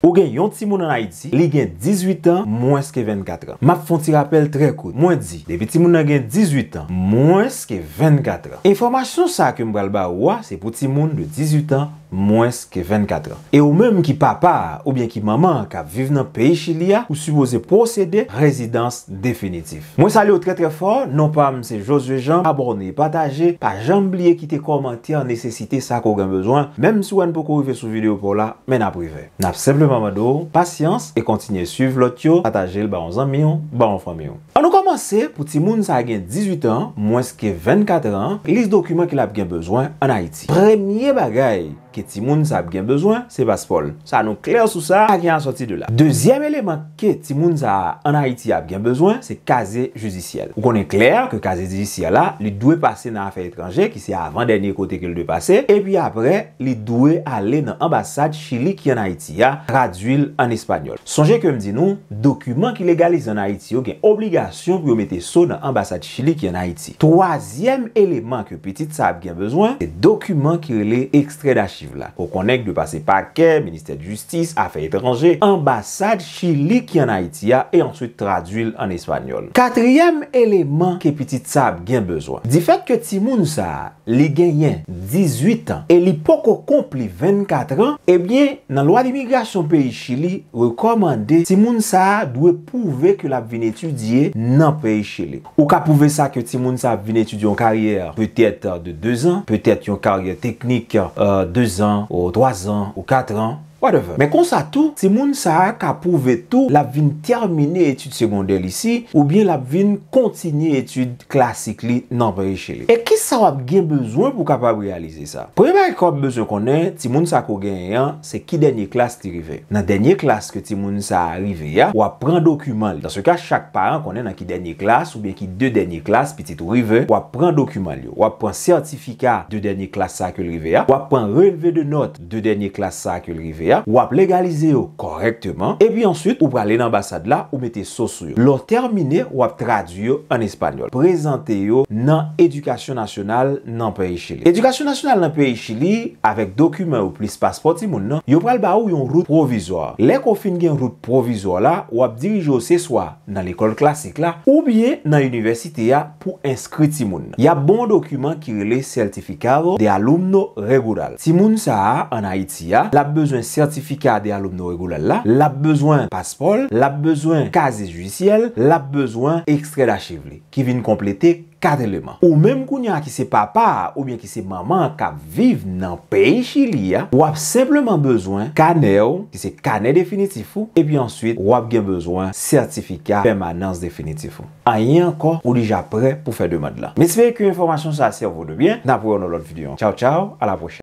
Ou gen yon timoun an a iti, li gen 18 an mwens ke 24 an. Map fonti rapel tre koud. Mwen di, debi timoun an gen 18 an mwens ke 24 an. E informasyon sa ak yon mbral ba wwa, se pou timoun de 18 an mwens. mwens ke 24 an. E ou mèm ki papa ou mèm ki maman ka vive nan peyi chili ya ou subose procede, rezidans definitif. Mwen sali ou tre tre for, non pa mse jose jan, aborne pataje, pa jan blye kite komantye an nesesite sa ko gen bezwen, mèm si wèn pou korive sou video pou la, mè naprive. Nap seble mamado, pasyans, e kontinye suive lot yo, pataje l ba 11 an miyon, ba 11 an miyon. An nou komanse, pou ti moun sa gen 18 an, mwens ke 24 an, lis dokumen ki la gen bezwen an Haiti. Premye bagay, ke ti moun sa ap gen bezwen, se baspol. Sa nou kler sou sa, a gen an soti de la. Dezyem eleman ke ti moun sa an Haiti ap gen bezwen, se kaze juzisiyel. Ou konen kler ke kaze juzisiyel la, li dwe pase nan afe etranje, ki se avan denye kote ke li dwe pase, e pi apre, li dwe ale nan ambasade Chili ki an Haiti ya, traduil an Espanyol. Sonje ke mdi nou, dokumen ki legalize an Haiti yo gen obligasyon pou yo mete so nan ambasade Chili ki an Haiti. Troasyem eleman ke petit sa ap gen bezwen, se dokumen ki le ekstreda chi la. Rokonek dwe pase pa ke, Ministèr d'justis, Afèr étranger, ambassade chili ki an Haitia e answit tradwil an espanyol. Katriyem eleman ke petit sa ap gen bezwa. Di fèk ke Timoun Saha li genyen 18 an e li poko kompli 24 an, e eh bie nan loa d'imigrasyon peyi chili, rekomande Timoun Saha dwe pouve ke la bin etudye nan peyi chili. Ou ka pouve sa ke Timoun Saha bin etudye yon karyèr peut-èt de 2 an, peut-èt yon karyèr teknik 2 an, ou 3 an, ou 4 an, whatever. Men konsa tou, se moun sa ak apouve tou, la bin termine etude segondel isi, ou bien la bin kontini etude klasikli nan perechele. E kis sa wap gen bezwen pou kapap realize sa? Pre kom bezon konen, ti moun sa kougen yon, se ki denye klas ti rive. Nan denye klas ke ti moun sa rive ya, wap pran dokuman li. Dans se ka, chak paran konen nan ki denye klas, ou beki de denye klas, pitit ou rive, wap pran dokuman li yo. Wap pran sertifika de denye klas sa ke lrive ya. Wap pran releve de not de denye klas sa ke lrive ya. Wap legalize yo korektman. E pi answit, ou prale nan basad la, ou mette sos yo. Lò termine, wap traduyo an espanyol. Prezante yo nan Edukasyon Nasional nan Perichili. Edukasyon Nasional nan Perich Li, avek dokumen ou plis paspor ti moun nan, yo pral ba ou yon route provizor. Lek ou fin gen route provizor la, wap dirijo se swa nan l'ekol klasik la, ou biye nan yon universite ya pou inskrit ti moun. Ya bon dokumen ki rele sertifikado de alumno regural. Ti moun sa a, an Haiti ya, la ap bezwen sertifikado de alumno regural la, la ap bezwen paspor, la ap bezwen kaze judisiel, la ap bezwen ekstredachiv li, ki vin komplete k. kat eleman. Ou menm kou nyan ki se papa ou menm ki se maman ka viv nan peyi chili ya, wap sepleman bezwen kane ou, ki se kane definitif ou, epi answit wap gen bezwen sertifika permanans definitif ou. An yon kon, ou dija pre pou fe demad lan. Misvek yon informasyon sa se vode bien, nan pou yon nou lot videyon. Chow chow, ala pochè.